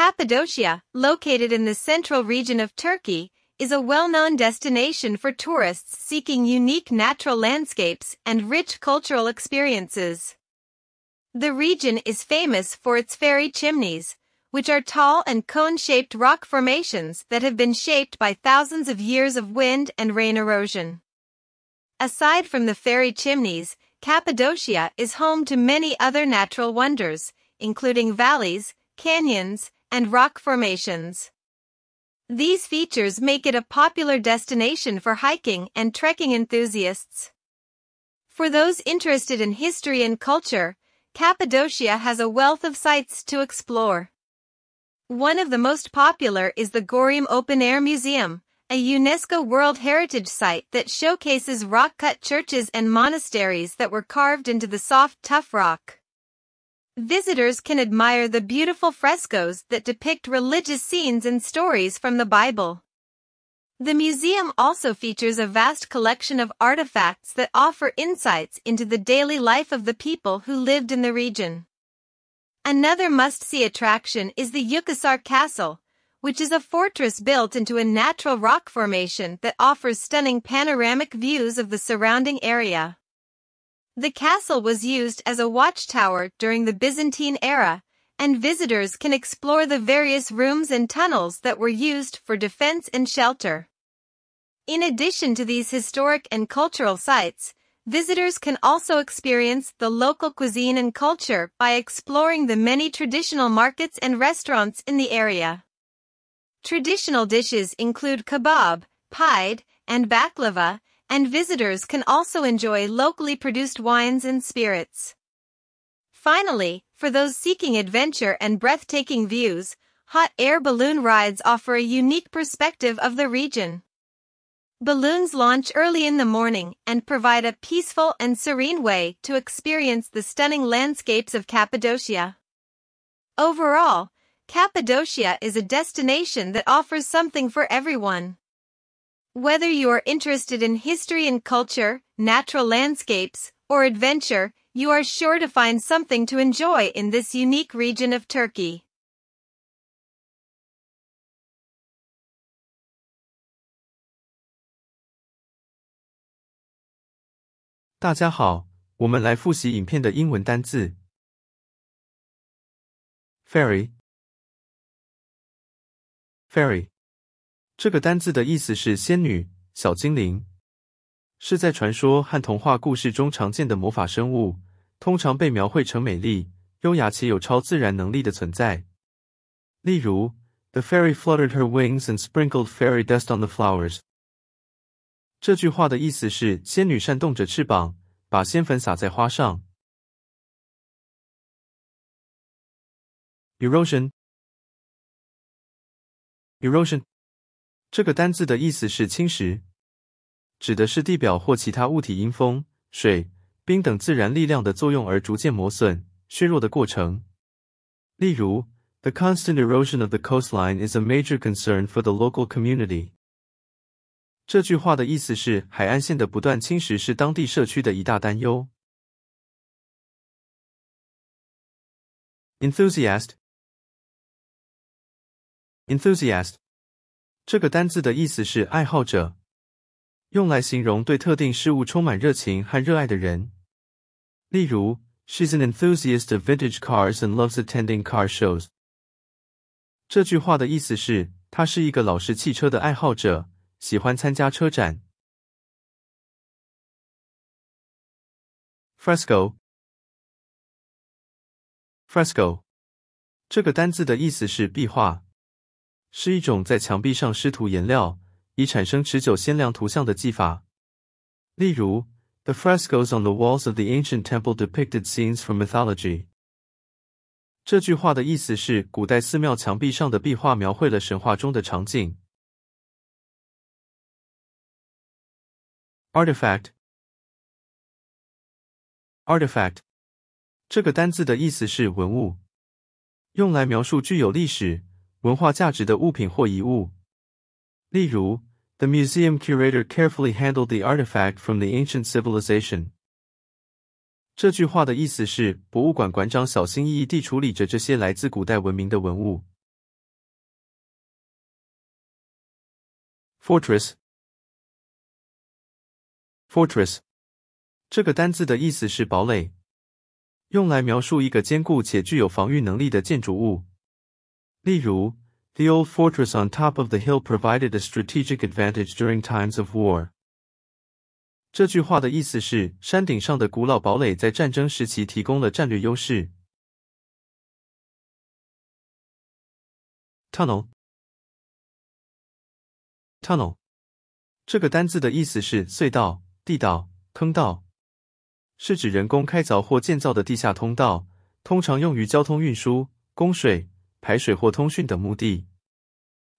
Cappadocia, located in the central region of Turkey, is a well-known destination for tourists seeking unique natural landscapes and rich cultural experiences. The region is famous for its fairy chimneys, which are tall and cone-shaped rock formations that have been shaped by thousands of years of wind and rain erosion. Aside from the fairy chimneys, Cappadocia is home to many other natural wonders, including valleys, canyons, and rock formations. These features make it a popular destination for hiking and trekking enthusiasts. For those interested in history and culture, Cappadocia has a wealth of sites to explore. One of the most popular is the Gorium Open Air Museum, a UNESCO World Heritage Site that showcases rock-cut churches and monasteries that were carved into the soft, tough rock. Visitors can admire the beautiful frescoes that depict religious scenes and stories from the Bible. The museum also features a vast collection of artifacts that offer insights into the daily life of the people who lived in the region. Another must-see attraction is the Yukasar Castle, which is a fortress built into a natural rock formation that offers stunning panoramic views of the surrounding area. The castle was used as a watchtower during the Byzantine era, and visitors can explore the various rooms and tunnels that were used for defense and shelter. In addition to these historic and cultural sites, visitors can also experience the local cuisine and culture by exploring the many traditional markets and restaurants in the area. Traditional dishes include kebab, pied, and baklava, and visitors can also enjoy locally produced wines and spirits. Finally, for those seeking adventure and breathtaking views, hot air balloon rides offer a unique perspective of the region. Balloons launch early in the morning and provide a peaceful and serene way to experience the stunning landscapes of Cappadocia. Overall, Cappadocia is a destination that offers something for everyone. Whether you are interested in history and culture, natural landscapes, or adventure, you are sure to find something to enjoy in this unique region of Turkey. ferry ferry 这个单字的意思是仙女、小精灵，是在传说和童话故事中常见的魔法生物，通常被描绘成美丽、优雅且有超自然能力的存在。例如，The fairy fluttered her wings and sprinkled fairy dust on the flowers。这句话的意思是仙女扇动着翅膀，把仙粉撒在花上。Erosion。Erosion。这个单字的意思是侵蚀，指的是地表或其他物体因风、水、冰等自然力量的作用而逐渐磨损、削弱的过程。例如，The constant erosion of the coastline is a major concern for the local community。这句话的意思是，海岸线的不断侵蚀是当地社区的一大担忧。Enthusiast，enthusiast Enthusiast 这个单字的意思是爱好者，用来形容对特定事物充满热情和热爱的人。例如，He's s an enthusiast of vintage cars and loves attending car shows。这句话的意思是，他是一个老式汽车的爱好者，喜欢参加车展。Fresco，Fresco，这个单字的意思是壁画。是一种在墙壁上施涂颜料以产生持久鲜亮图像的技法。例如，The frescoes on the walls of the ancient temple depicted scenes from mythology。这句话的意思是，古代寺庙墙壁上的壁画描绘了神话中的场景。Artifact，artifact 这个单字的意思是文物，用来描述具有历史。文化价值的物品或遗物。例如，The museum curator carefully handled the artifact from the ancient civilization。这句话的意思是，博物馆馆长小心翼翼地处理着这些来自古代文明的文物。Fortress，fortress，这个单字的意思是堡垒，用来描述一个坚固且具有防御能力的建筑物。例如，the old fortress on top of the hill provided a strategic advantage during times of war。这句话的意思是，山顶上的古老堡垒在战争时期提供了战略优势。Tunnel，tunnel，这个单字的意思是隧道、地道、坑道，是指人工开凿或建造的地下通道，通常用于交通运输、供水。排水或通讯等目的，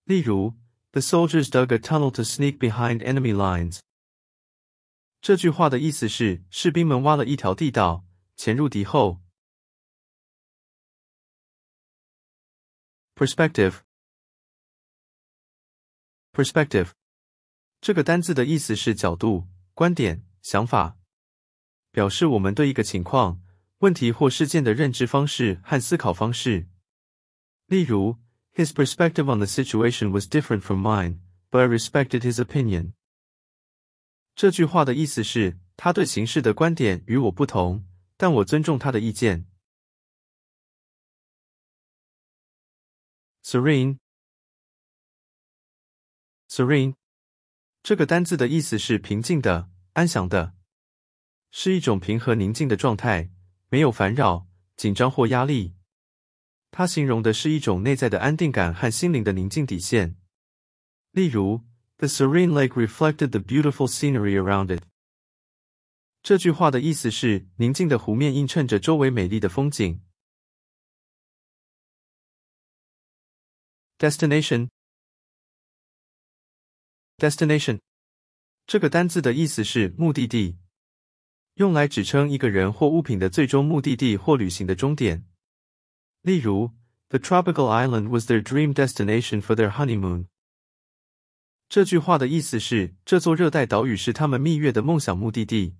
例如，The soldiers dug a tunnel to sneak behind enemy lines。这句话的意思是，士兵们挖了一条地道，潜入敌后。Perspective，perspective 这个单字的意思是角度、观点、想法，表示我们对一个情况、问题或事件的认知方式和思考方式。例如, his perspective on the situation was different from mine, but I respected his opinion. 这句话的意思是，他对形势的观点与我不同，但我尊重他的意见。Serene, 这个单字的意思是平静的、安详的，是一种平和宁静的状态，没有烦扰、紧张或压力。它形容的是一种内在的安定感和心灵的宁静底线。例如，The serene lake reflected the beautiful scenery around it。这句话的意思是：宁静的湖面映衬着周围美丽的风景。Destination，destination 这个单字的意思是目的地，用来指称一个人或物品的最终目的地或旅行的终点。例如，The tropical island was their dream destination for their honeymoon。这句话的意思是，这座热带岛屿是他们蜜月的梦想目的地。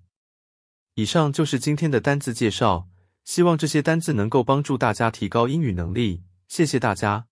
以上就是今天的单字介绍，希望这些单字能够帮助大家提高英语能力。谢谢大家。